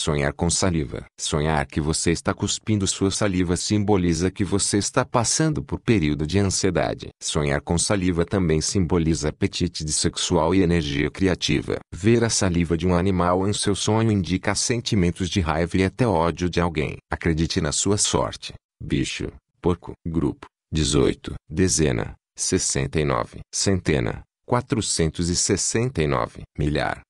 Sonhar com saliva. Sonhar que você está cuspindo sua saliva simboliza que você está passando por período de ansiedade. Sonhar com saliva também simboliza apetite de sexual e energia criativa. Ver a saliva de um animal em seu sonho indica sentimentos de raiva e até ódio de alguém. Acredite na sua sorte. Bicho, porco, grupo, 18, dezena, 69, centena, 469, milhar.